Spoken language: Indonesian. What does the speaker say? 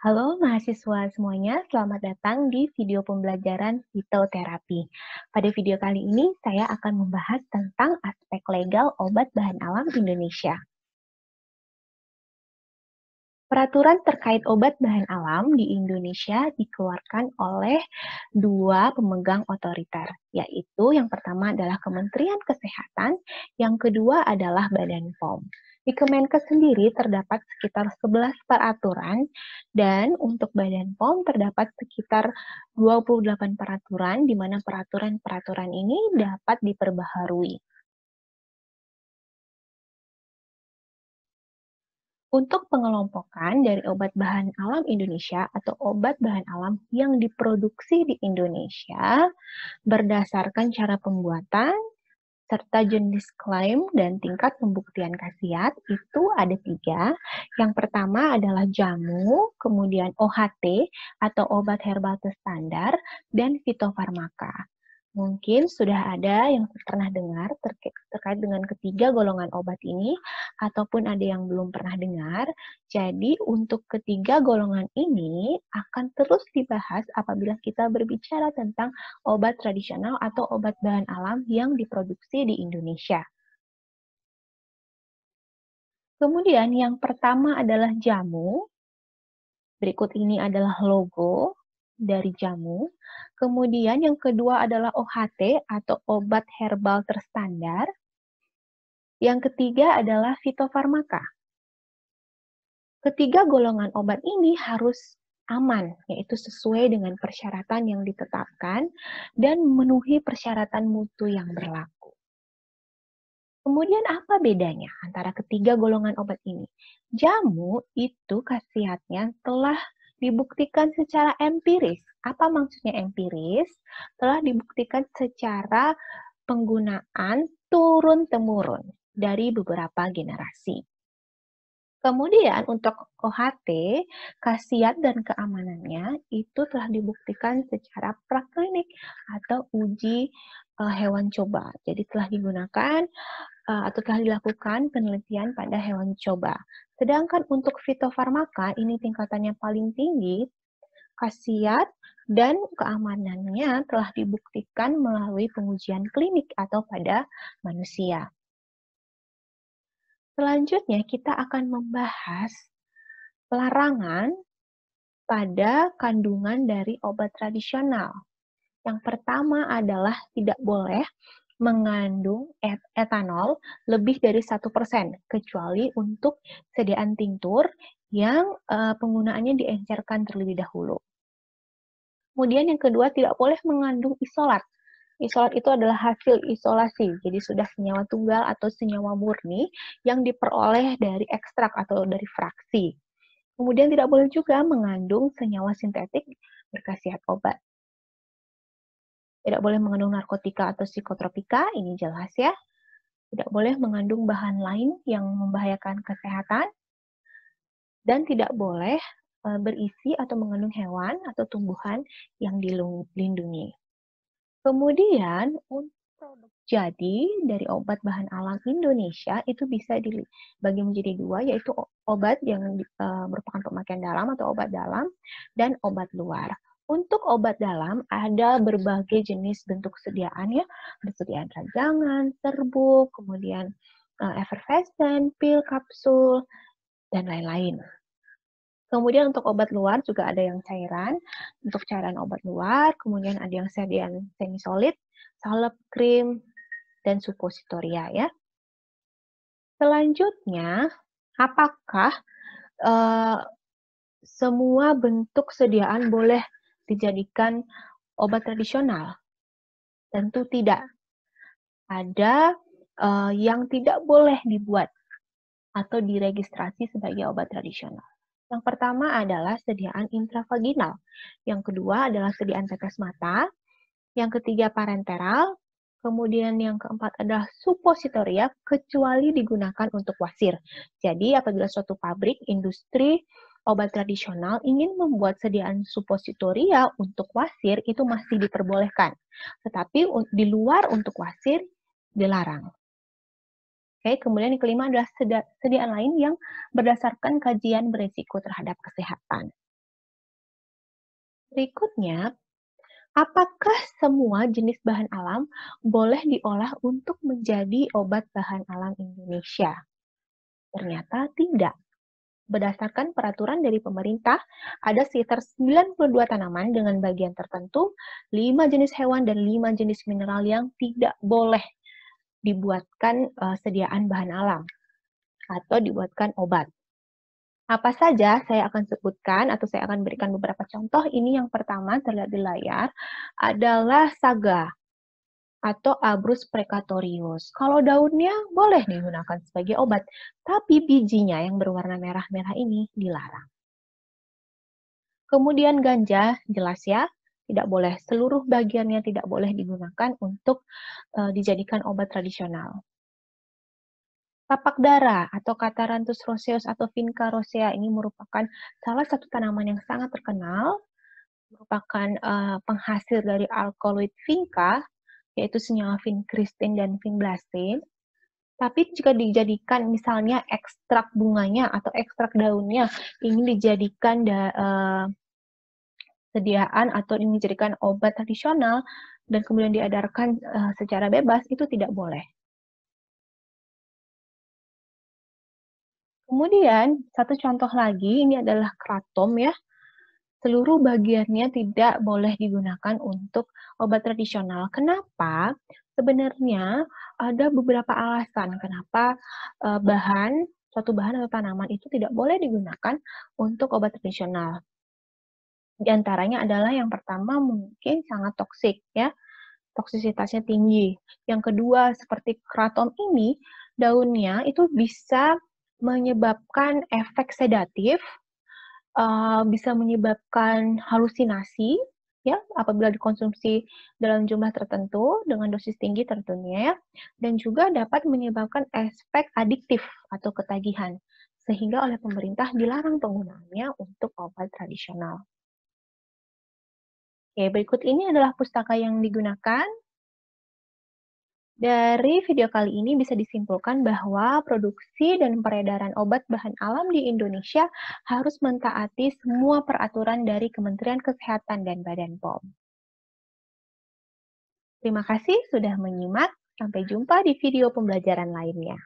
Halo mahasiswa semuanya, selamat datang di video pembelajaran fitoterapi. Pada video kali ini, saya akan membahas tentang aspek legal obat bahan alam Indonesia. Peraturan terkait obat bahan alam di Indonesia dikeluarkan oleh dua pemegang otoriter, yaitu yang pertama adalah Kementerian Kesehatan, yang kedua adalah Badan POM. Di Kemenkes sendiri terdapat sekitar 11 peraturan dan untuk Badan POM terdapat sekitar 28 peraturan di mana peraturan-peraturan ini dapat diperbaharui. Untuk pengelompokan dari obat bahan alam Indonesia atau obat bahan alam yang diproduksi di Indonesia berdasarkan cara pembuatan, serta jenis klaim dan tingkat pembuktian khasiat itu ada tiga. Yang pertama adalah jamu, kemudian OHT atau obat herbal standar, dan fitofarmaka. Mungkin sudah ada yang pernah dengar terkait, dengan ketiga golongan obat ini, ataupun ada yang belum pernah dengar. Jadi, untuk ketiga golongan ini akan terus dibahas apabila kita berbicara tentang obat tradisional atau obat bahan alam yang diproduksi di Indonesia. Kemudian, yang pertama adalah jamu. Berikut ini adalah logo dari jamu. Kemudian yang kedua adalah OHT atau obat herbal terstandar. Yang ketiga adalah fitofarmaka. Ketiga golongan obat ini harus aman, yaitu sesuai dengan persyaratan yang ditetapkan dan memenuhi persyaratan mutu yang berlaku. Kemudian apa bedanya antara ketiga golongan obat ini? Jamu itu khasiatnya telah dibuktikan secara empiris. Apa maksudnya empiris? Telah dibuktikan secara penggunaan turun-temurun dari beberapa generasi. Kemudian untuk OHT, khasiat dan keamanannya itu telah dibuktikan secara praklinik atau uji eh, hewan coba. Jadi telah digunakan Eh, atau telah dilakukan penelitian pada hewan coba. Sedangkan untuk fitofarmaka ini tingkatannya paling tinggi, khasiat dan keamanannya telah dibuktikan melalui pengujian klinik atau pada manusia. Selanjutnya kita akan membahas pelarangan pada kandungan dari obat tradisional. Yang pertama adalah tidak boleh mengandung et etanol lebih dari satu persen, kecuali untuk sediaan tintur yang uh, penggunaannya diencerkan terlebih dahulu. Kemudian yang kedua, tidak boleh mengandung isolat. Isolat itu adalah hasil isolasi, jadi sudah senyawa tunggal atau senyawa murni yang diperoleh dari ekstrak atau dari fraksi. Kemudian tidak boleh juga mengandung senyawa sintetik berkhasiat obat. Tidak boleh mengandung narkotika atau psikotropika, ini jelas ya. Tidak boleh mengandung bahan lain yang membahayakan kesehatan. Dan tidak boleh eh, berisi atau mengandung hewan atau tumbuhan yang dilindungi. Kemudian untuk jadi dari obat bahan alam Indonesia itu bisa dibagi menjadi dua yaitu obat yang eh, merupakan pemakaian dalam atau obat dalam dan obat luar. Untuk obat dalam ada berbagai jenis bentuk sediaan ya, persediaan rancangan, serbuk, kemudian uh, effervescent, pil, kapsul, dan lain-lain. Kemudian untuk obat luar juga ada yang cairan, untuk cairan obat luar, kemudian ada yang sediaan semi solid, salep, krim, dan supositoria ya. Selanjutnya, apakah uh, semua bentuk sediaan boleh dijadikan obat tradisional? Tentu tidak. Ada uh, yang tidak boleh dibuat atau diregistrasi sebagai obat tradisional. Yang pertama adalah sediaan intravaginal. Yang kedua adalah sediaan tetes mata. Yang ketiga parenteral. Kemudian yang keempat adalah supositoria kecuali digunakan untuk wasir. Jadi apabila suatu pabrik, industri, obat tradisional ingin membuat sediaan suppositoria ya untuk wasir itu masih diperbolehkan, tetapi di luar untuk wasir dilarang. Oke, kemudian yang kelima adalah sediaan lain yang berdasarkan kajian berisiko terhadap kesehatan. Berikutnya, apakah semua jenis bahan alam boleh diolah untuk menjadi obat bahan alam Indonesia? Ternyata tidak berdasarkan peraturan dari pemerintah, ada sekitar 92 tanaman dengan bagian tertentu, 5 jenis hewan, dan 5 jenis mineral yang tidak boleh dibuatkan uh, sediaan bahan alam atau dibuatkan obat. Apa saja saya akan sebutkan atau saya akan berikan beberapa contoh. Ini yang pertama terlihat di layar adalah saga atau abrus precatorius. Kalau daunnya boleh digunakan sebagai obat, tapi bijinya yang berwarna merah-merah ini dilarang. Kemudian ganja, jelas ya, tidak boleh seluruh bagiannya tidak boleh digunakan untuk e, dijadikan obat tradisional. Tapak darah atau Cataranthus roseus atau Vinca rosea ini merupakan salah satu tanaman yang sangat terkenal merupakan uh, penghasil dari alkaloid vinca yaitu senyawa vinkristin dan vinblastin. Tapi jika dijadikan misalnya ekstrak bunganya atau ekstrak daunnya ini dijadikan da, uh, sediaan atau ini dijadikan obat tradisional dan kemudian diadarkan uh, secara bebas itu tidak boleh. Kemudian satu contoh lagi ini adalah kratom ya seluruh bagiannya tidak boleh digunakan untuk obat tradisional. Kenapa? Sebenarnya ada beberapa alasan kenapa e, bahan suatu bahan atau tanaman itu tidak boleh digunakan untuk obat tradisional. Di antaranya adalah yang pertama mungkin sangat toksik ya. Toksisitasnya tinggi. Yang kedua seperti kratom ini daunnya itu bisa menyebabkan efek sedatif Eh, bisa menyebabkan halusinasi ya apabila dikonsumsi dalam jumlah tertentu dengan dosis tinggi tertentunya, ya dan juga dapat menyebabkan efek adiktif atau ketagihan sehingga oleh pemerintah dilarang penggunaannya untuk obat tradisional. Oke, berikut ini adalah pustaka yang digunakan dari video kali ini bisa disimpulkan bahwa produksi dan peredaran obat bahan alam di Indonesia harus mentaati semua peraturan dari Kementerian Kesehatan dan Badan POM. Terima kasih sudah menyimak. Sampai jumpa di video pembelajaran lainnya.